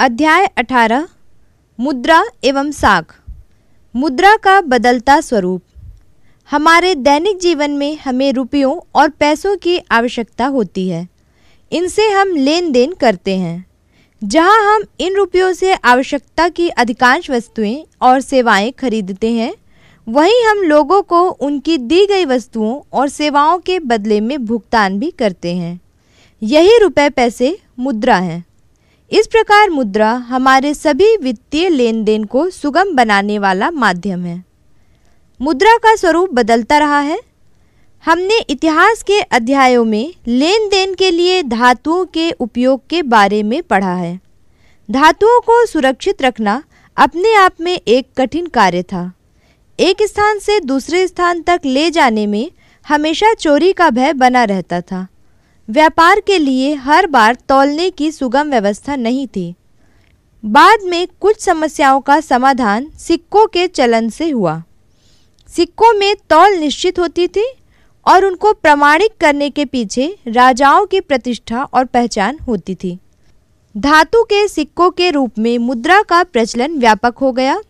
अध्याय 18 मुद्रा एवं साख मुद्रा का बदलता स्वरूप हमारे दैनिक जीवन में हमें रुपयों और पैसों की आवश्यकता होती है इनसे हम लेन देन करते हैं जहां हम इन रुपयों से आवश्यकता की अधिकांश वस्तुएं और सेवाएं खरीदते हैं वहीं हम लोगों को उनकी दी गई वस्तुओं और सेवाओं के बदले में भुगतान भी करते हैं यही रुपए पैसे मुद्रा हैं इस प्रकार मुद्रा हमारे सभी वित्तीय लेन देन को सुगम बनाने वाला माध्यम है मुद्रा का स्वरूप बदलता रहा है हमने इतिहास के अध्यायों में लेन देन के लिए धातुओं के उपयोग के बारे में पढ़ा है धातुओं को सुरक्षित रखना अपने आप में एक कठिन कार्य था एक स्थान से दूसरे स्थान तक ले जाने में हमेशा चोरी का भय बना रहता था व्यापार के लिए हर बार तौलने की सुगम व्यवस्था नहीं थी बाद में कुछ समस्याओं का समाधान सिक्कों के चलन से हुआ सिक्कों में तौल निश्चित होती थी और उनको प्रमाणित करने के पीछे राजाओं की प्रतिष्ठा और पहचान होती थी धातु के सिक्कों के रूप में मुद्रा का प्रचलन व्यापक हो गया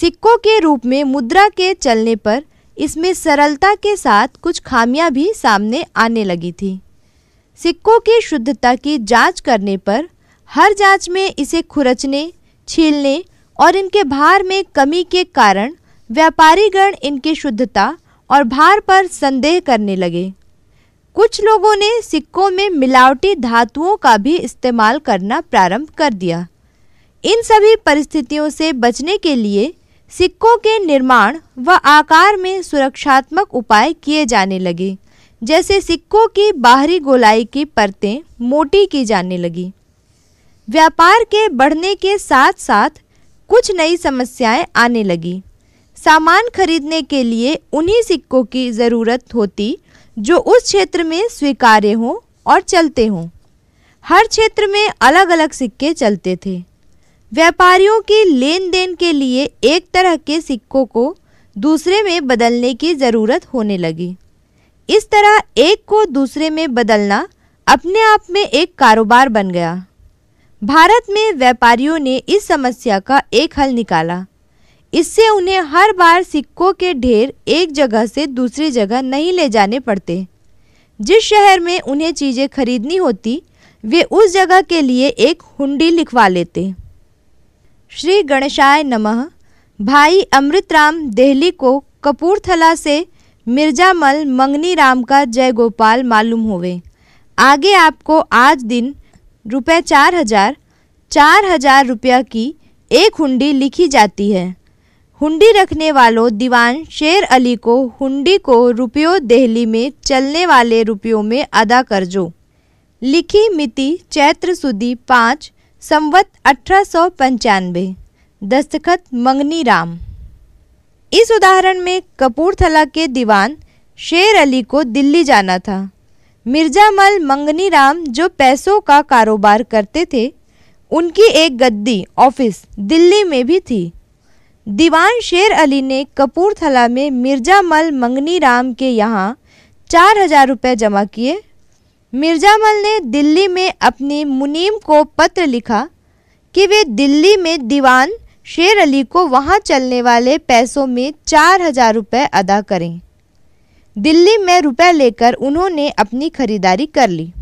सिक्कों के रूप में मुद्रा के चलने पर इसमें सरलता के साथ कुछ खामियां भी सामने आने लगी थी सिक्कों की शुद्धता की जांच करने पर हर जांच में इसे खुरचने छीलने और इनके भार में कमी के कारण व्यापारीगण इनकी शुद्धता और भार पर संदेह करने लगे कुछ लोगों ने सिक्कों में मिलावटी धातुओं का भी इस्तेमाल करना प्रारंभ कर दिया इन सभी परिस्थितियों से बचने के लिए सिक्कों के निर्माण व आकार में सुरक्षात्मक उपाय किए जाने लगे जैसे सिक्कों की बाहरी गोलाई की परतें मोटी की जाने लगी व्यापार के बढ़ने के साथ साथ कुछ नई समस्याएं आने लगी सामान खरीदने के लिए उन्हीं सिक्कों की ज़रूरत होती जो उस क्षेत्र में स्वीकार्य हों और चलते हों हर क्षेत्र में अलग अलग सिक्के चलते थे व्यापारियों की लेन देन के लिए एक तरह के सिक्कों को दूसरे में बदलने की ज़रूरत होने लगी इस तरह एक को दूसरे में बदलना अपने आप में एक कारोबार बन गया भारत में व्यापारियों ने इस समस्या का एक हल निकाला इससे उन्हें हर बार सिक्कों के ढेर एक जगह से दूसरी जगह नहीं ले जाने पड़ते जिस शहर में उन्हें चीज़ें खरीदनी होती वे उस जगह के लिए एक हुंडी लिखवा लेते श्री गणेशाय नमः भाई अमृतराम दिल्ली को कपूरथला से मिर्जामल मंगनी राम का जय गोपाल मालूम होवे आगे आपको आज दिन रुपये चार हजार चार हजार रुपया की एक हुंडी लिखी जाती है हुंडी रखने वालों दीवान शेर अली को हुंडी को रुपयों दहली में चलने वाले रुपयों में अदा कर जो लिखी मिति चैत्र सुदी पाँच संवत अठारह सौ पंचानवे दस्तखत मंगनी राम इस उदाहरण में कपूरथला के दीवान शेर अली को दिल्ली जाना था मिर्जा मल मंगनी राम जो पैसों का कारोबार करते थे उनकी एक गद्दी ऑफिस दिल्ली में भी थी दीवान शेर अली ने कपूरथला में मिर्जा मल मंगनी राम के यहाँ चार हजार रुपये जमा किए मिर्ज़ा मल ने दिल्ली में अपने मुनीम को पत्र लिखा कि वे दिल्ली में दीवान शेर अली को वहाँ चलने वाले पैसों में चार हजार रुपये अदा करें दिल्ली में रुपए लेकर उन्होंने अपनी खरीदारी कर ली